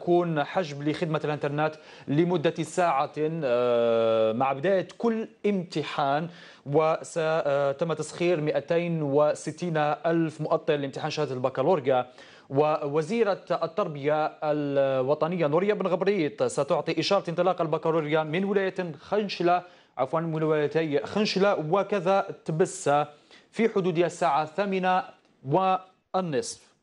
يكون حجب لخدمة الانترنت لمدة ساعة آه، مع بداية كل امتحان وستم تسخير 260 ألف مؤطر لامتحان شهادة البكالوريا ووزيرة التربية الوطنية نوريا بن غبريط ستعطي إشارة انطلاق البكالوريا من ولاية خنشلة عفوا من ولايتي خنشلة وكذا تبسة في حدود الساعة الثامنة والنصف